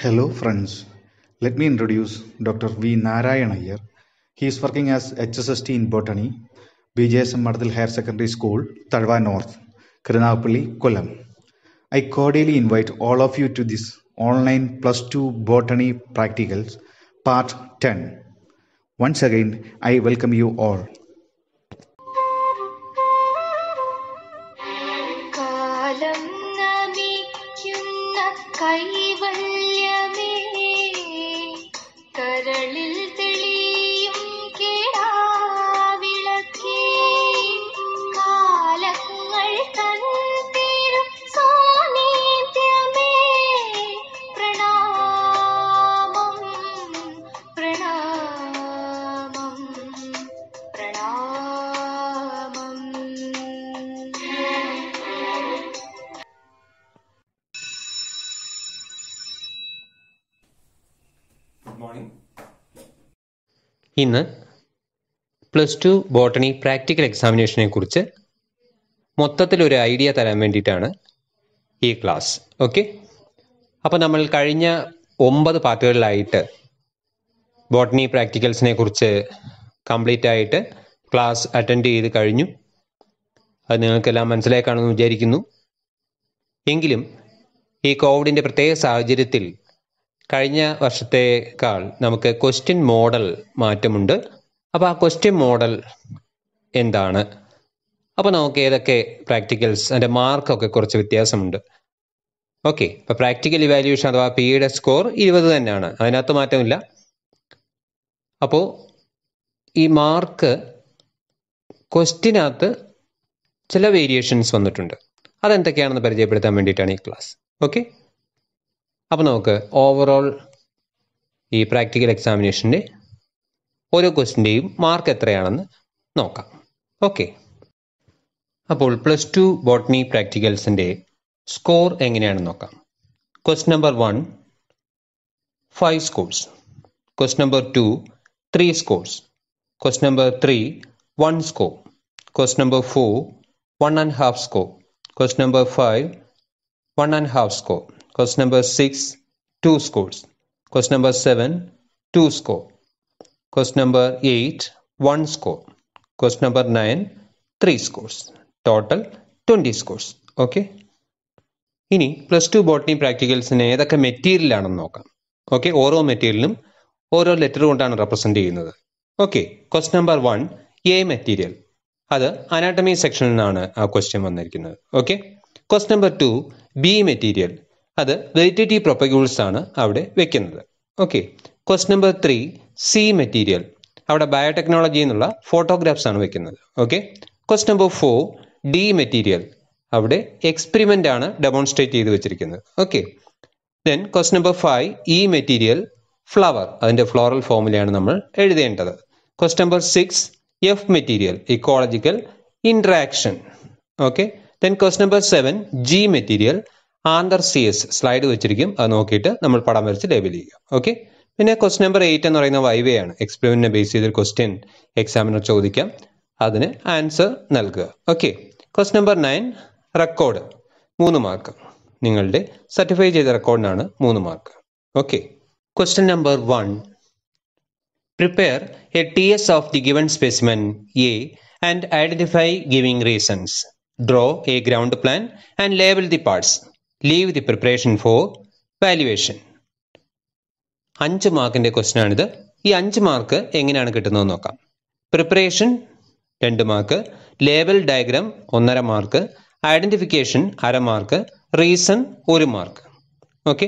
Hello friends, let me introduce Dr. V. Narayan He is working as HSST in Botany, BJSM Madadil Higher Secondary School, Tarva North, Kiranapalli, Kollam. I cordially invite all of you to this online plus 2 Botany practicals, part 10. Once again, I welcome you all. കരളിൽ ഇന്ന് plus two botany practical എക്സാമിനേഷനെ കുറിച്ച് മൊത്തത്തിലൊരു idea തരാൻ വേണ്ടിയിട്ടാണ് ഈ class okay അപ്പോൾ നമ്മൾ കഴിഞ്ഞ ഒമ്പത് പാർട്ടുകളിലായിട്ട് ബോട്ടണി പ്രാക്ടിക്കൽസിനെ കുറിച്ച് കംപ്ലീറ്റ് ആയിട്ട് ക്ലാസ് അറ്റൻഡ് ചെയ്ത് കഴിഞ്ഞു അത് നിങ്ങൾക്കെല്ലാം മനസ്സിലാക്കാണെന്ന് വിചാരിക്കുന്നു എങ്കിലും ഈ കോവിഡിൻ്റെ പ്രത്യേക സാഹചര്യത്തിൽ കഴിഞ്ഞ വർഷത്തേക്കാൾ നമുക്ക് ക്വസ്റ്റ്യൻ മോഡൽ മാറ്റമുണ്ട് അപ്പോൾ ആ ക്വസ്റ്റ്യൻ മോഡൽ എന്താണ് അപ്പോൾ നമുക്ക് ഏതൊക്കെ പ്രാക്ടിക്കൽസ് അതിൻ്റെ മാർക്കൊക്കെ കുറച്ച് വ്യത്യാസമുണ്ട് ഓക്കെ അപ്പോൾ പ്രാക്ടിക്കൽ ഇവാലുവേഷൻ അഥവാ പിയുടെ സ്കോർ ഇരുപത് തന്നെയാണ് അതിനകത്ത് മാറ്റമില്ല അപ്പോൾ ഈ മാർക്ക് ക്വസ്റ്റിനകത്ത് ചില വേരിയേഷൻസ് വന്നിട്ടുണ്ട് അതെന്തൊക്കെയാണെന്ന് പരിചയപ്പെടുത്താൻ വേണ്ടിയിട്ടാണ് ഈ ക്ലാസ് ഓക്കെ അപ്പോൾ നമുക്ക് ഓവറോൾ ഈ പ്രാക്ടിക്കൽ എക്സാമിനേഷൻ്റെ ഓരോ ക്വസ്റ്റിൻ്റെയും മാർക്ക് എത്രയാണെന്ന് നോക്കാം ഓക്കെ അപ്പോൾ പ്ലസ് ടു ബോട്ടണി പ്രാക്ടിക്കൽസിൻ്റെ സ്കോർ എങ്ങനെയാണെന്ന് നോക്കാം question number one five scores question number two three scores question number three one score question number four one and half score question number five one and half score Question number 6, 2 scores. Question number 7, 2 score. Question number 8, 1 score. Question number 9, 3 scores. Total 20 scores. Okay ഇനി plus two botany പ്രാക്ടിക്കൽസിന് ഏതൊക്കെ മെറ്റീരിയലാണെന്ന് നോക്കാം okay ഓരോ മെറ്റീരിയലിനും ഓരോ letter കൊണ്ടാണ് represent ചെയ്യുന്നത് okay question number one A material അത് അനാട്ടമി സെക്ഷനിൽ നിന്നാണ് ആ ക്വസ്റ്റ്യൻ വന്നിരിക്കുന്നത് okay question number two B material അത് വെറ്റിറ്റി പ്രൊപ്പഗ്യൂൾസ് ആണ് അവിടെ വെക്കുന്നത് okay question number three C material അവിടെ ബയോടെക്നോളജി എന്നുള്ള ഫോട്ടോഗ്രാഫ്സ് ആണ് വെക്കുന്നത് okay question number four D material അവിടെ എക്സ്പെരിമെന്റ് ആണ് ഡെമോൺസ്ട്രേറ്റ് ചെയ്ത് വെച്ചിരിക്കുന്നത് okay then question number five E material flower അതിന്റെ ഫ്ലോറൽ ഫോമിലാണ് നമ്മൾ എഴുതേണ്ടത് question number six F material ecological interaction okay then question number seven G material anther C S slide വെച്ചിരിക്കും അത് നോക്കിയിട്ട് നമ്മൾ പടം വരച്ച് ലേബൽ ചെയ്യുക ഓക്കെ പിന്നെ ക്വസ്റ്റ്യൻ നമ്പർ എയ്റ്റ് എന്ന് പറയുന്ന വൈവേ ആണ് എക്സ്പ്ലെയിനെ ബേസ് ചെയ്തൊരു ക്വസ്റ്റ്യൻ എക്സാമിനർ ചോദിക്കാം അതിന് ആൻസർ നൽകുക okay question number nine record മൂന്ന് മാർക്ക് നിങ്ങളുടെ സർട്ടിഫൈ ചെയ്ത റെക്കോർഡിനാണ് മൂന്ന് mark okay question number one prepare a T S of the given specimen A and identify giving reasons draw a ground plan and label the parts leave the preparation for valuation അഞ്ച് മാർക്കിൻ്റെ question ആണിത് ഈ അഞ്ച് mark എങ്ങനെയാണ് കിട്ടുന്നത് നോക്കാം preparation രണ്ട് mark label diagram ഒന്നര മാർക്ക് ഐഡന്റിഫിക്കേഷൻ അര മാർക്ക് റീസൺ ഒരു മാർക്ക് ഓക്കെ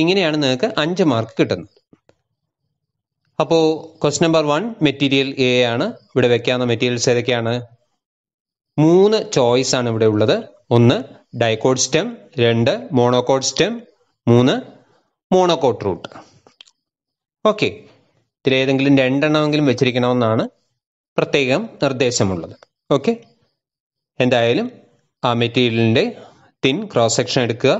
ഇങ്ങനെയാണ് നിങ്ങൾക്ക് അഞ്ച് മാർക്ക് കിട്ടുന്നത് അപ്പോൾ question number one material A ആണ് ഇവിടെ വെക്കാവുന്ന മെറ്റീരിയൽസ് ഏതൊക്കെയാണ് മൂന്ന് ചോയ്സ് ആണ് ഇവിടെ ഉള്ളത് ഒന്ന് ഡൈക്കോഡ് സ്റ്റെം രണ്ട് മോണോക്കോഡ് സ്റ്റെം മൂന്ന് മോണോക്കോട്ട് റൂട്ട് ഓക്കെ ഇതിലേതെങ്കിലും രണ്ടെണ്ണമെങ്കിലും വെച്ചിരിക്കണമെന്നാണ് പ്രത്യേകം നിർദ്ദേശമുള്ളത് ഓക്കെ എന്തായാലും ആ മെറ്റീരിയലിൻ്റെ തിൻ ക്രോസ് സെക്ഷൻ എടുക്കുക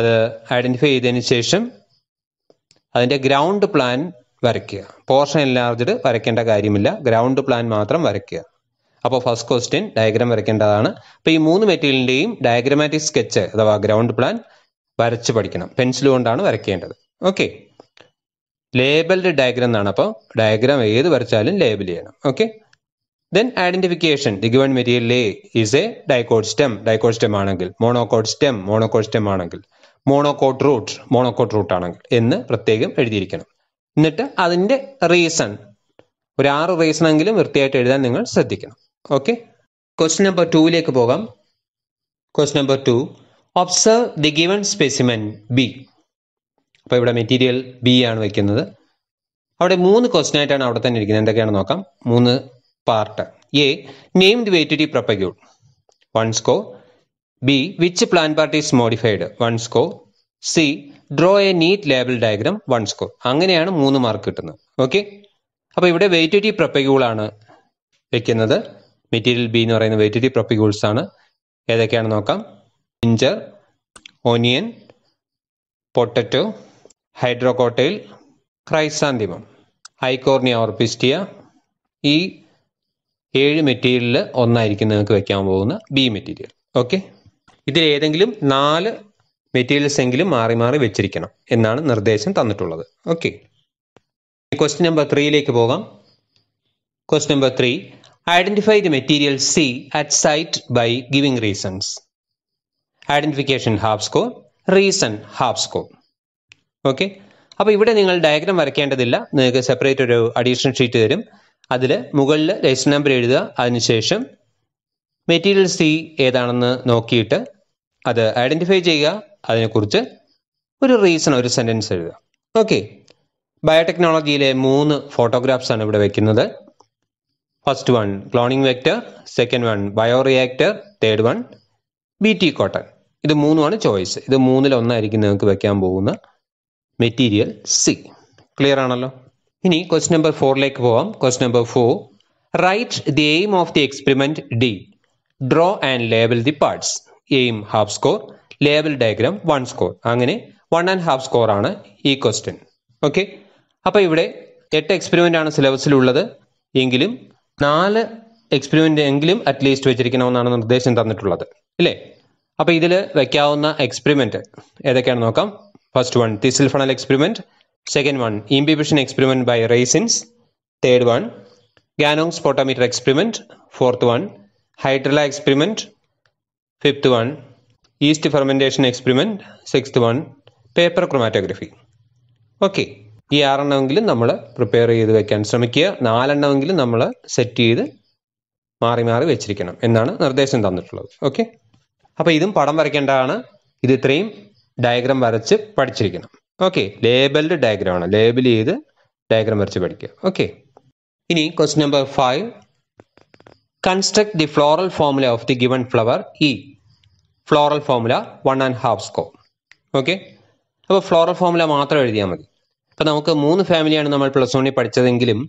അത് ഐഡൻറ്റിഫൈ ചെയ്തതിന് ശേഷം അതിൻ്റെ ഗ്രൗണ്ട് പ്ലാൻ വരയ്ക്കുക പോർഷൻ എൻലാർജ്ഡ് വരയ്ക്കേണ്ട കാര്യമില്ല ഗ്രൗണ്ട് പ്ലാൻ മാത്രം വരയ്ക്കുക അപ്പോൾ ഫസ്റ്റ് ക്വസ്റ്റ്യൻ ഡയഗ്രാം വരയ്ക്കേണ്ടതാണ് അപ്പോൾ ഈ മൂന്ന് മെറ്റീരിയലിൻ്റെയും ഡയഗ്രമാറ്റിക് സ്കെച്ച് അഥവാ ഗ്രൗണ്ട് പ്ലാൻ വരച്ച് പഠിക്കണം പെൻസിൽ കൊണ്ടാണ് വരയ്ക്കേണ്ടത് ഓക്കെ ലേബൽഡ് ഡയഗ്രാം എന്നാണ് അപ്പോൾ ഡയഗ്രാം ഏത് വരച്ചാലും ലേബിൾ ചെയ്യണം okay then identification the given material A is a dicot stem dicot stem ആണെങ്കിൽ മോണോക്കോഡ് സ്റ്റെം മോണോക്കോഡ് സ്റ്റെം ആണെങ്കിൽ മോണോക്കോട്ട് റൂട്ട് മോണോക്കോട്ട് റൂട്ട് ആണെങ്കിൽ എന്ന് പ്രത്യേകം എഴുതിയിരിക്കണം എന്നിട്ട് അതിൻ്റെ റീസൺ ഒരു ആറ് റീസണെങ്കിലും വൃത്തിയായിട്ട് എഴുതാൻ നിങ്ങൾ ശ്രദ്ധിക്കണം ഓക്കെ ക്വസ്റ്റ്യൻ നമ്പർ ടുവിലേക്ക് പോകാം question number two observe the given specimen B അപ്പോൾ ഇവിടെ മെറ്റീരിയൽ ബി ആണ് വയ്ക്കുന്നത് അവിടെ മൂന്ന് ക്വസ്റ്റ്യൻ ആയിട്ടാണ് അവിടെ തന്നെ ഇരിക്കുന്നത് എന്തൊക്കെയാണ് നോക്കാം മൂന്ന് part A name the vegetative propagule one score B which plant part is modified one score C draw a neat label diagram one score അങ്ങനെയാണ് മൂന്ന് മാർക്ക് കിട്ടുന്നത് ഓക്കെ അപ്പോൾ ഇവിടെ പ്രൊപ്പഗ്യൂൾ ആണ് വെക്കുന്നത് മെറ്റീരിയൽ ബി എന്ന് പറയുന്ന വെജിറ്റി പ്രൊപ്പിഗൂൾസ് ആണ് ഏതൊക്കെയാണ് നോക്കാം ഇഞ്ചർ ഓനിയൻ പൊട്ടറ്റോ ഹൈഡ്രോകോട്ടയിൽ ക്രൈസാന്തിമം ഐക്കോർണിയ ഓർപിസ്റ്റിയ ഈ ഏഴ് മെറ്റീരിയലിൽ ഒന്നായിരിക്കും നിങ്ങൾക്ക് വെക്കാൻ പോകുന്ന ബി മെറ്റീരിയൽ ഓക്കെ ഇതിൽ ഏതെങ്കിലും നാല് മെറ്റീരിയൽസ് എങ്കിലും മാറി മാറി വെച്ചിരിക്കണം എന്നാണ് നിർദ്ദേശം തന്നിട്ടുള്ളത് ഓക്കെ ക്വസ്റ്റ്യൻ നമ്പർ ത്രീയിലേക്ക് പോകാം question number three Identify the material C at site by giving reasons. Identification half score, reason half score. Okay അപ്പോൾ ഇവിടെ നിങ്ങൾ ഡയഗ്രാം വരയ്ക്കേണ്ടതില്ല നിങ്ങൾക്ക് സെപ്പറേറ്റ് ഒരു അഡീഷണൽ ഷീറ്റ് തരും അതിൽ മുകളിൽ രജിസ്റ്റർ നമ്പർ എഴുതുക അതിനുശേഷം മെറ്റീരിയൽ സി ഏതാണെന്ന് നോക്കിയിട്ട് അത് ഐഡൻറ്റിഫൈ ചെയ്യുക അതിനെക്കുറിച്ച് ഒരു റീസൺ ഒരു സെൻറ്റൻസ് എഴുതുക ഓക്കെ ബയോടെക്നോളജിയിലെ മൂന്ന് ഫോട്ടോഗ്രാഫ്സ് ആണ് ഇവിടെ വെക്കുന്നത് First one cloning vector, second one third one B T cotton ഇത് മൂന്നുമാണ് ചോയ്സ് ഇത് മൂന്നിൽ ഒന്നായിരിക്കും നിങ്ങൾക്ക് വെക്കാൻ പോകുന്ന മെറ്റീരിയൽ സി ക്ലിയർ ആണല്ലോ ഇനി ക്വസ്റ്റ് നമ്പർ ഫോറിലേക്ക് പോവാം question number four write the aim of the experiment D draw and label the parts aim half score label diagram one score അങ്ങനെ വൺ ആൻഡ് ഹാഫ് സ്കോർ ആണ് ഈ question okay അപ്പോൾ ഇവിടെ എട്ട് എക്സ്പെരിമെന്റ് ആണ് സിലബസിലുള്ളത് എങ്കിലും നാല് എക്സ്പെരിമെന്റ് എങ്കിലും അറ്റ്ലീസ്റ്റ് വെച്ചിരിക്കണമെന്നാണ് നിർദ്ദേശം തന്നിട്ടുള്ളത് അല്ലേ അപ്പോൾ ഇതിൽ വെക്കാവുന്ന എക്സ്പെരിമെന്റ് ഏതൊക്കെയാണെന്ന് നോക്കാം first one thistle funnel experiment second one imbibition experiment by raisins third one Ganong potometer experiment fourth one hydrilla experiment fifth one yeast fermentation experiment sixth one paper chromatography okay ഈ ആറെണ്ണമെങ്കിലും നമ്മൾ prepare ചെയ്ത് വെക്കാൻ ശ്രമിക്കുക നാലെണ്ണമെങ്കിലും നമ്മൾ set ചെയ്ത് മാറി മാറി വെച്ചിരിക്കണം എന്നാണ് നിർദ്ദേശം തന്നിട്ടുള്ളത് ഓക്കെ അപ്പോൾ ഇതും പടം വരയ്ക്കേണ്ടതാണ് ഇത് ഇത്രയും ഡയഗ്രാം വരച്ച് പഠിച്ചിരിക്കണം ഓക്കെ ലേബൽഡ് ഡയഗ്രാം ആണ് ലേബിൾ ചെയ്ത് ഡയഗ്രാം വരച്ച് പഠിക്കുക ഓക്കെ ഇനി question number five construct the floral formula of the given flower E floral formula one and half score okay അപ്പോൾ ഫ്ലോറൽ ഫോമുല മാത്രം എഴുതിയാൽ മതി അപ്പൊ നമുക്ക് മൂന്ന് ഫാമിലിയാണ് നമ്മൾ പ്ലസ് വണ്ണിൽ പഠിച്ചതെങ്കിലും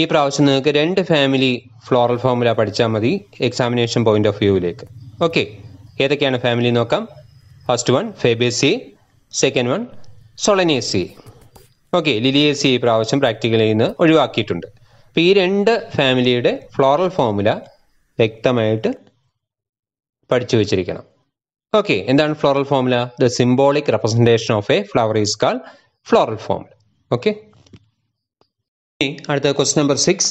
ഈ പ്രാവശ്യം നിങ്ങൾക്ക് രണ്ട് ഫാമിലി ഫ്ലോറൽ ഫോമുല പഠിച്ചാൽ മതി എക്സാമിനേഷൻ പോയിന്റ് ഓഫ് വ്യൂവിലേക്ക് ഓക്കെ ഏതൊക്കെയാണ് ഫാമിലി നോക്കാം first one Fabaceae second one Solanaceae okay Liliaceae ഈ പ്രാവശ്യം പ്രാക്ടിക്കലിൽ നിന്ന് ഒഴിവാക്കിയിട്ടുണ്ട് അപ്പോൾ ഈ രണ്ട് ഫാമിലിയുടെ ഫ്ലോറൽ ഫോമുല വ്യക്തമായിട്ട് പഠിച്ചു വെച്ചിരിക്കണം ഓക്കെ എന്താണ് floral formula the symbolic representation of a flower is call floral formula. Okay അടുത്ത question number six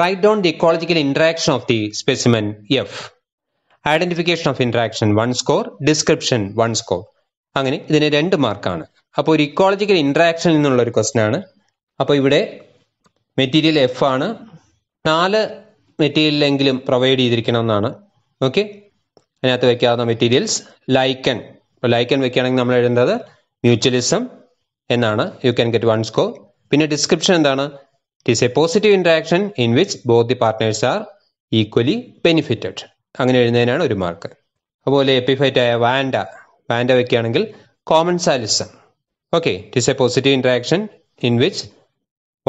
write down the ecological interaction of the specimen F identification of interaction one score description one score അങ്ങനെ ഇതിന് രണ്ട് മാർക്കാണ് അപ്പോൾ ഒരു ecological interaction എന്നുള്ള ഒരു question ആണ് അപ്പോൾ ഇവിടെ മെറ്റീരിയൽ എഫ് ആണ് നാല് മെറ്റീരിയലെങ്കിലും പ്രൊവൈഡ് ചെയ്തിരിക്കണം എന്നാണ് ഓക്കെ അതിനകത്ത് വയ്ക്കാവുന്ന മെറ്റീരിയൽസ് ലൈക്കൻ ഇപ്പോൾ ലൈക്കൻ വയ്ക്കുകയാണെങ്കിൽ നമ്മൾ എഴുതുന്നത് മ്യൂച്വലിസം എന്നാണ് you can get one score പിന്നെ ഡിസ്ക്രിപ്ഷൻ എന്താണ് it is a positive interaction in which both the partners are equally benefited അങ്ങനെ എഴുതുന്നതിനാണ് ഒരു മാർക്ക് അതുപോലെ എപ്പിഫൈറ്റ് ആയ വാൻഡ വാൻഡ വയ്ക്കുകയാണെങ്കിൽ commensalism okay it is a positive interaction in which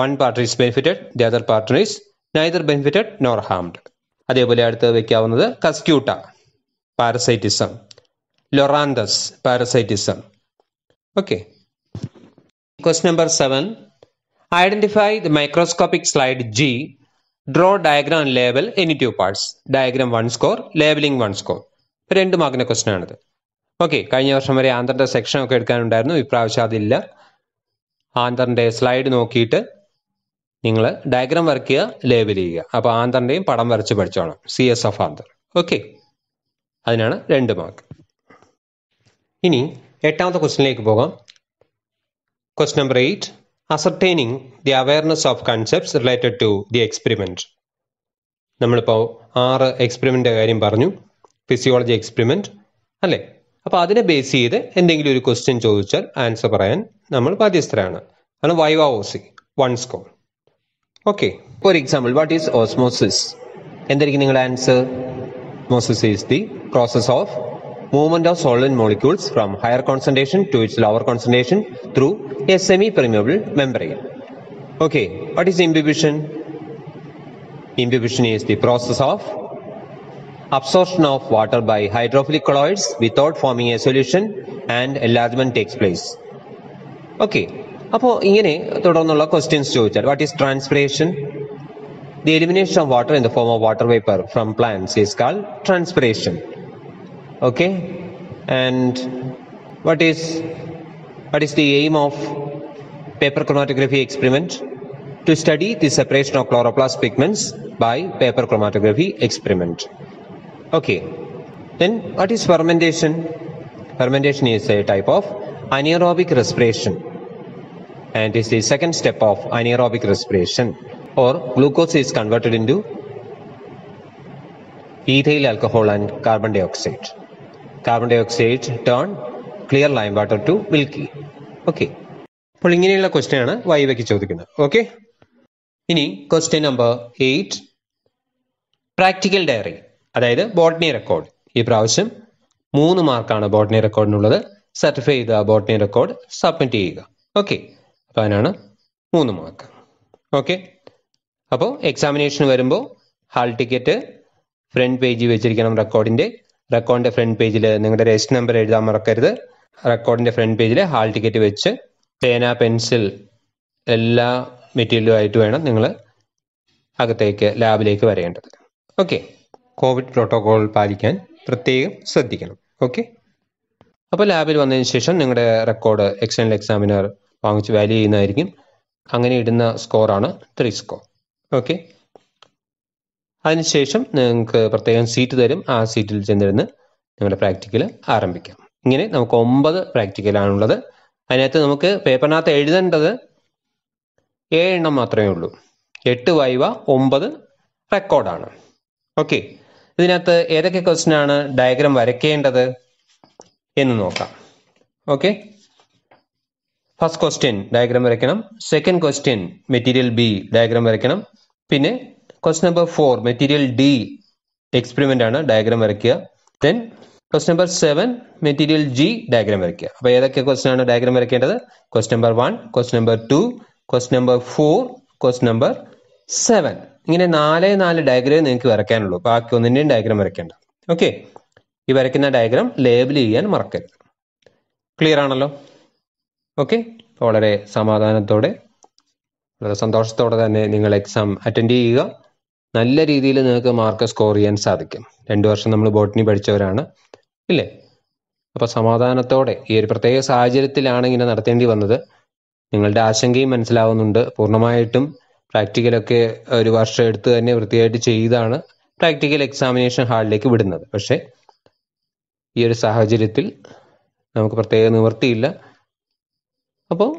one party is benefited the other partner is neither benefited nor harmed അതേപോലെ അടുത്ത് വയ്ക്കാവുന്നത് Cuscuta parasitism Loranthus parasitism okay Question number 7. Identify the microscopic slide G. Draw diagram and label any two parts. Diagram 1 score, labeling 1 score. രണ്ട് മാർക്കിൻ്റെ question ആണിത് okay കഴിഞ്ഞ വർഷം വരെ ആന്തറിൻ്റെ section ഒക്കെ എടുക്കാനുണ്ടായിരുന്നു ഇപ്രാവശ്യം അതില്ല ആന്തറിൻ്റെ സ്ലൈഡ് നോക്കിയിട്ട് നിങ്ങൾ ഡയഗ്രാം വർക്ക് ചെയ്യുക ലേബൽ ചെയ്യുക അപ്പോൾ ആന്തറിൻ്റെയും പടം വരച്ച് പഠിച്ചോണം C S F anther okay അതിനാണ് രണ്ട് മാർക്ക് ഇനി എട്ടാമത്തെ ക്വസ്റ്റനിലേക്ക് പോകാം Question number 8. Ascertaining the awareness of concepts related to the experiment. നമ്മളിപ്പോൾ ആറ് എക്സ്പെരിമെൻ്റ് കാര്യം പറഞ്ഞു ഫിസിയോളജി എക്സ്പെരിമെൻറ്റ് അല്ലേ അപ്പോൾ അതിനെ ബേസ് ചെയ്ത് എന്തെങ്കിലും ഒരു ക്വസ്റ്റ്യൻ ചോദിച്ചാൽ ആൻസർ പറയാൻ നമ്മൾ ബാധ്യസ്ഥരാണ് ആണ് വൈവ ഓസി one score okay for example what is osmosis എന്തായിരിക്കും നിങ്ങളുടെ answer osmosis is the process of movement of solvent molecules from higher concentration to its lower concentration through a semi-permeable membrane. Okay, what is imbibition? Imbibition is the process of absorption of water by hydrophilic colloids without forming a solution and enlargement takes place. Okay, അപ്പോൾ ഇങ്ങനെ തുടർന്നുള്ള questions ചോദിച്ചാൽ what is transpiration the elimination of water in the form of water vapour from plants is called transpiration okay and what is what is the aim of paper chromatography experiment to study the separation of chloroplast pigments by paper chromatography experiment okay then what is fermentation fermentation is a type of anaerobic respiration and is the second step of anaerobic respiration or glucose is converted into ethyl alcohol and carbon dioxide carbon dioxide turn clear lime water to milky okay അപ്പോൾ ഇങ്ങനെയുള്ള question ആണ് വൈവയ്ക്ക് ചോദിക്കുന്നത് okay ഇനി question number eight practical diary അതായത് botany record ഈ പ്രാവശ്യം മൂന്ന് മാർക്കാണ് ബോട്ടണി റെക്കോർഡിനുള്ളത് സർട്ടിഫൈ ചെയ്ത ബോട്ടണി റെക്കോർഡ് സബ്മിറ്റ് ചെയ്യുക ഓക്കെ അപ്പൊ അതിനാണ് മൂന്ന് മാർക്ക് ഓക്കെ അപ്പോൾ എക്സാമിനേഷൻ വരുമ്പോൾ ഹാൾ ടിക്കറ്റ് ഫ്രണ്ട് പേജിൽ വെച്ചിരിക്കണം റെക്കോർഡിന്റെ റെക്കോർഡിന്റെ ഫ്രണ്ട് പേജിൽ നിങ്ങളുടെ രജിസ്റ്റർ നമ്പർ എഴുതാൻ മറക്കരുത് റെക്കോർഡിന്റെ ഫ്രണ്ട് പേജിൽ ഹാൾ ടിക്കറ്റ് വെച്ച് പേന പെൻസിൽ എല്ലാ മെറ്റീരിയലും ആയിട്ട് വേണം നിങ്ങൾ അകത്തേക്ക് ലാബിലേക്ക് വരേണ്ടത് ഓക്കെ കോവിഡ് പ്രോട്ടോകോൾ പാലിക്കാൻ പ്രത്യേകം ശ്രദ്ധിക്കണം ഓക്കെ അപ്പോൾ ലാബിൽ വന്നതിന് ശേഷം നിങ്ങളുടെ റെക്കോർഡ് എക്സ്റ്റേണൽ എക്സാമിനർ വാങ്ങിച്ച് വാല്യൂ ചെയ്യുന്നതായിരിക്കും അങ്ങനെ ഇടുന്ന സ്കോറാണ് ത്രീ സ്കോർ ഓക്കെ അതിനുശേഷം നിങ്ങൾക്ക് പ്രത്യേകം സീറ്റ് തരും ആ സീറ്റിൽ ചെന്നിരുന്ന് നിങ്ങളുടെ പ്രാക്ടിക്കൽ ആരംഭിക്കാം ഇങ്ങനെ നമുക്ക് ഒമ്പത് പ്രാക്ടിക്കലാണുള്ളത് അതിനകത്ത് നമുക്ക് പേപ്പറിനകത്ത് എഴുതേണ്ടത് ഏഴെണ്ണം മാത്രമേ ഉള്ളൂ എട്ട് വൈവ ഒമ്പത് റെക്കോർഡാണ് ഓക്കെ ഇതിനകത്ത് ഏതൊക്കെ ക്വസ്റ്റ്യൻ ആണ് ഡയഗ്രാം വരയ്ക്കേണ്ടത് എന്ന് നോക്കാം ഓക്കെ ഫസ്റ്റ് ക്വസ്റ്റ്യൻ ഡയഗ്രാം വരയ്ക്കണം second question material B diagram വരയ്ക്കണം പിന്നെ quest number four material D experiment ആണ് ഡയഗ്രാം വരയ്ക്കുക then question number seven material G diagram വരയ്ക്കുക അപ്പോൾ ഏതൊക്കെ ക്വസ്റ്റൻ ആണ് ഡയഗ്രാം വരയ്ക്കേണ്ടത് quest number one quest number two quest number four quest number seven ഇങ്ങനെ നാല് നാല് ഡയഗ്രാം നിങ്ങൾക്ക് വരയ്ക്കാനുള്ളൂ ബാക്കി ഒന്നിൻ്റെയും ഡയഗ്രാം വരയ്ക്കേണ്ട ഓക്കെ ഈ വരയ്ക്കുന്ന ഡയഗ്രാം ലേബിൾ ചെയ്യാൻ മറക്കരുത് ക്ലിയർ ആണല്ലോ ഓക്കെ വളരെ സമാധാനത്തോടെ വളരെ സന്തോഷത്തോടെ തന്നെ നിങ്ങൾ എക്സാം അറ്റൻഡ് ചെയ്യുക നല്ല രീതിയിൽ നിങ്ങൾക്ക് മാർക്ക് സ്കോർ ചെയ്യാൻ സാധിക്കും രണ്ട് വർഷം നമ്മൾ ബോട്ടണി പഠിച്ചവരാണ് ഇല്ലേ അപ്പോൾ സമാധാനത്തോടെ ഈ ഒരു പ്രത്യേക സാഹചര്യത്തിലാണ് ഇങ്ങനെ നടത്തേണ്ടി വന്നത് നിങ്ങളുടെ ആശങ്കയും മനസ്സിലാവുന്നുണ്ട് പൂർണ്ണമായിട്ടും പ്രാക്ടിക്കലൊക്കെ ഒരു വർഷം എടുത്ത് തന്നെ വൃത്തിയായിട്ട് ചെയ്താണ് പ്രാക്ടിക്കൽ എക്സാമിനേഷൻ ഹാളിലേക്ക് വിടുന്നത് പക്ഷേ ഈ ഒരു സാഹചര്യത്തിൽ നമുക്ക് പ്രത്യേക നിവൃത്തിയില്ല അപ്പോൾ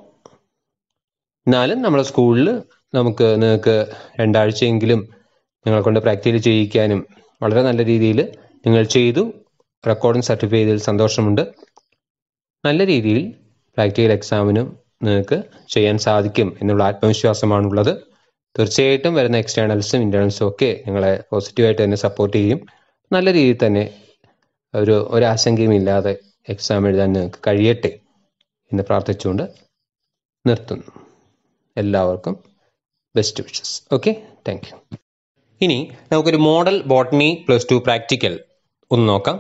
എന്നാലും നമ്മുടെ സ്കൂളിൽ നമുക്ക് നിങ്ങൾക്ക് രണ്ടാഴ്ചയെങ്കിലും നിങ്ങളെ കൊണ്ട് പ്രാക്ടിക്കൽ ചെയ്യിക്കാനും വളരെ നല്ല രീതിയിൽ നിങ്ങൾ ചെയ്തു റെക്കോർഡിങ് സർട്ടിഫൈ ചെയ്തതിൽ സന്തോഷമുണ്ട് നല്ല രീതിയിൽ പ്രാക്ടിക്കൽ എക്സാമിനും നിങ്ങൾക്ക് ചെയ്യാൻ സാധിക്കും എന്നുള്ള ആത്മവിശ്വാസമാണുള്ളത് തീർച്ചയായിട്ടും വരുന്ന എക്സ്റ്റേണൽസും ഇന്റേണൽസും ഒക്കെ നിങ്ങളെ പോസിറ്റീവായിട്ട് തന്നെ സപ്പോർട്ട് ചെയ്യും നല്ല രീതിയിൽ തന്നെ ഒരു ഒരാശങ്കയും ഇല്ലാതെ എക്സാം എഴുതാൻ നിങ്ങൾക്ക് കഴിയട്ടെ എന്ന് പ്രാർത്ഥിച്ചുകൊണ്ട് നിർത്തുന്നു എല്ലാവർക്കും ബെസ്റ്റ് വിഷസ് ഓക്കെ താങ്ക് ഇനി നമുക്കൊരു model botany plus two practical ഒന്ന് നോക്കാം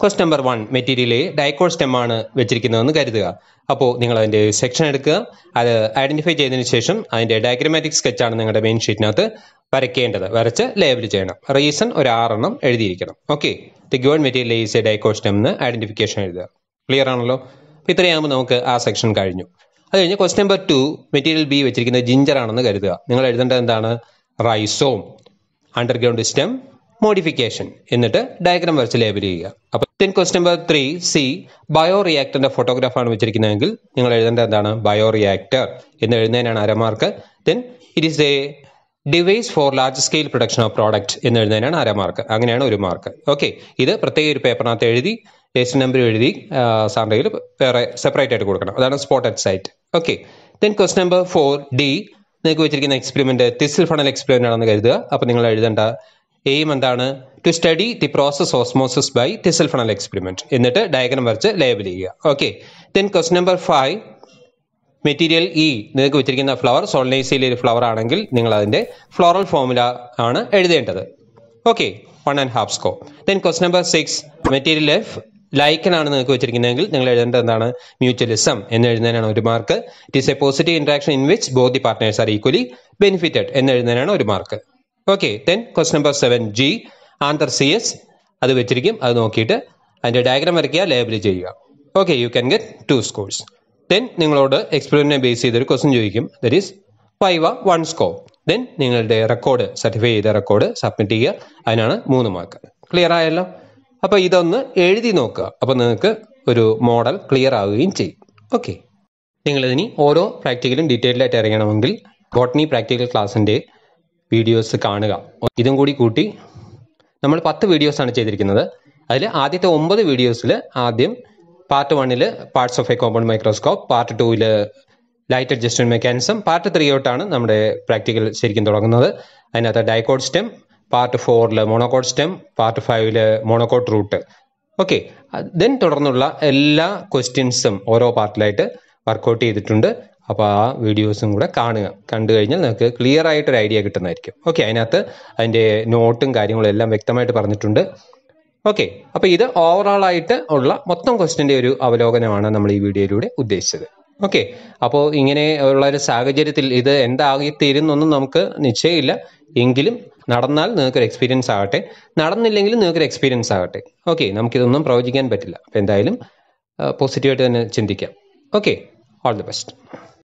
question number one material A dicot സ്റ്റെമ്മാണ് വെച്ചിരിക്കുന്നതെന്ന് കരുതുക അപ്പോൾ നിങ്ങൾ അതിൻ്റെ സെക്ഷൻ എടുക്കുക അത് ഐഡന്റിഫൈ ചെയ്തതിന് ശേഷം അതിൻ്റെ ഡയഗ്രമാറ്റിക് സ്കെച്ചാണ് നിങ്ങളുടെ മെയിൻ ഷീറ്റിനകത്ത് വരയ്ക്കേണ്ടത് വരച്ച് ലേബിൾ ചെയ്യണം റീസൺ ഒരു ആറെണ്ണം എഴുതിയിരിക്കണം okay the given material is a dicot stem എന്ന് ഐഡന്റിഫിക്കേഷൻ എഴുതുക ക്ലിയർ ആണല്ലോ അപ്പോൾ ഇത്രയാകുമ്പോൾ നമുക്ക് ആ സെക്ഷൻ കഴിഞ്ഞു അത് കഴിഞ്ഞ് quest number two material B വെച്ചിരിക്കുന്നത് ജിഞ്ചർ ആണെന്ന് കരുതുക നിങ്ങൾ എഴുതേണ്ടത് എന്താണ് റൈസോം അണ്ടർഗ്രൗണ്ട് സിസ്റ്റം മോഡിഫിക്കേഷൻ എന്നിട്ട് ഡയഗ്രാം വരച്ച് ലേബർ ചെയ്യുക അപ്പൊ then quest number three C bio റിയാക്ടറിന്റെ ഫോട്ടോഗ്രാഫാണ് വെച്ചിരിക്കുന്നതെങ്കിൽ നിങ്ങൾ എഴുതേണ്ട എന്താണ് ബയോ റിയാക്ടർ എന്ന് എഴുതുന്നതിനാണ് അരമാർക്ക് then it is a device for large scale production of product എന്ന് എഴുതുന്നതിനാണ് അരമാർക്ക് അങ്ങനെയാണ് ഒരു മാർക്ക് ഓക്കെ ഇത് പ്രത്യേക ഒരു പേപ്പറിനകത്ത് എഴുതി രജിസ്റ്റർ നമ്പർ എഴുതി സാറിൻ്റെ വേറെ സെപ്പറേറ്റ് ആയിട്ട് കൊടുക്കണം അതാണ് spot at sight okay then question number four D നിങ്ങൾക്ക് വെച്ചിരിക്കുന്ന എക്സ്പെരിമെന്റ് തിസിൽ ഫണൽ എക്സ്പെരിമെന്റ് ആണെന്ന് കരുതുക അപ്പോൾ നിങ്ങൾ എഴുതേണ്ട എയിം എന്താണ് to study the process osmosis by thistle funnel experiment എന്നിട്ട് ഡയഗ്രം വരച്ച് ലേബൽ ചെയ്യുക okay then question number five material E നിങ്ങൾക്ക് വെച്ചിരിക്കുന്ന ഫ്ലവർ സോൾനൈസിയിലെ ഒരു ഫ്ലവർ ആണെങ്കിൽ നിങ്ങൾ അതിന്റെ ഫ്ലോറൽ ഫോമുല ആണ് എഴുതേണ്ടത് okay one and half score then question number six material F ലൈക്കനാണ് നിങ്ങൾക്ക് വെച്ചിരിക്കുന്നതെങ്കിൽ നിങ്ങൾ എഴുതേണ്ടത് എന്താണ് മ്യൂച്വലിസം എന്ന് എഴുതുന്നതിനാണ് ഒരു mark it is a positive interaction in which both the partners are equally benefited എന്ന് എഴുതുന്നതിനാണ് ഒരു mark okay then question number seven G anther C S അത് വെച്ചിരിക്കും അത് നോക്കിയിട്ട് അതിന്റെ ഡയഗ്രാം വരയ്ക്കുക ലേബൽ ചെയ്യുക okay you can get two scores then നിങ്ങളോട് എക്സ്പീരിയൻസിനെ ബേസ് ചെയ്തൊരു ക്വസ്റ്റ്യൻ ചോദിക്കും that is five one score then നിങ്ങളുടെ റെക്കോർഡ് സർട്ടിഫൈ ചെയ്ത റെക്കോർഡ് സബ്മിറ്റ് ചെയ്യുക അതിനാണ് മൂന്ന് മാർക്ക് ക്ലിയർ ആയല്ലോ അപ്പോൾ ഇതൊന്ന് എഴുതി നോക്കുക അപ്പോൾ നിങ്ങൾക്ക് ഒരു മോഡൽ ക്ലിയർ ആവുകയും ചെയ്യും ഓക്കെ ഇനി ഓരോ പ്രാക്ടിക്കലും ആയിട്ട് അറിയണമെങ്കിൽ ബോട്ടണി പ്രാക്ടിക്കൽ ക്ലാസ്സിന്റെ വീഡിയോസ് കാണുക ഇതും കൂടി കൂട്ടി നമ്മൾ പത്ത് ആണ് ചെയ്തിരിക്കുന്നത് അതിൽ ആദ്യത്തെ ഒമ്പത് വീഡിയോസിൽ ആദ്യം പാർട്ട് വണ്ണിൽ parts of a compound microscope part ടൂവിൽ light adjustment mechanism part three തൊട്ടാണ് നമ്മുടെ പ്രാക്ടിക്കൽ ശരിക്കും തുടങ്ങുന്നത് അതിനകത്ത് ഡൈക്കോഡ് സ്റ്റെം പാർട്ട് ഫോറിൽ മോണോകോട്ട് സ്റ്റെം പാർട്ട് ഫൈവിൽ മോണോകോട്ട് റൂട്ട് ഓക്കെ ദെൻ തുടർന്നുള്ള എല്ലാ ക്വസ്റ്റ്യൻസും ഓരോ പാർട്ടിലായിട്ട് വർക്കൗട്ട് ചെയ്തിട്ടുണ്ട് അപ്പോൾ ആ വീഡിയോസും കൂടെ കാണുക കണ്ടു കഴിഞ്ഞാൽ നിങ്ങൾക്ക് ക്ലിയർ ആയിട്ട് ഒരു ഐഡിയ കിട്ടുന്നതായിരിക്കും ഓക്കെ അതിനകത്ത് അതിൻ്റെ നോട്ടും കാര്യങ്ങളും എല്ലാം വ്യക്തമായിട്ട് പറഞ്ഞിട്ടുണ്ട് ഓക്കെ അപ്പോൾ ഇത് ഓവറോൾ ആയിട്ട് ഉള്ള മൊത്തം ക്വസ്റ്റിൻ്റെ ഒരു അവലോകനമാണ് നമ്മൾ ഈ വീഡിയോയിലൂടെ ഉദ്ദേശിച്ചത് ഓക്കെ അപ്പോൾ ഇങ്ങനെ ഉള്ള ഒരു സാഹചര്യത്തിൽ ഇത് തീരുന്നൊന്നും നമുക്ക് നിശ്ചയമില്ല എങ്കിലും നടന്നാൽ നിങ്ങൾക്കൊരു എക്സ്പീരിയൻസ് ആകട്ടെ നടന്നില്ലെങ്കിലും നിങ്ങൾക്കൊരു എക്സ്പീരിയൻസ് ആകട്ടെ ഓക്കെ നമുക്കിതൊന്നും പ്രവചിക്കാൻ പറ്റില്ല അപ്പോൾ എന്തായാലും പോസിറ്റീവായിട്ട് തന്നെ ചിന്തിക്കാം ഓക്കെ ഓൾ ദി ബെസ്റ്റ്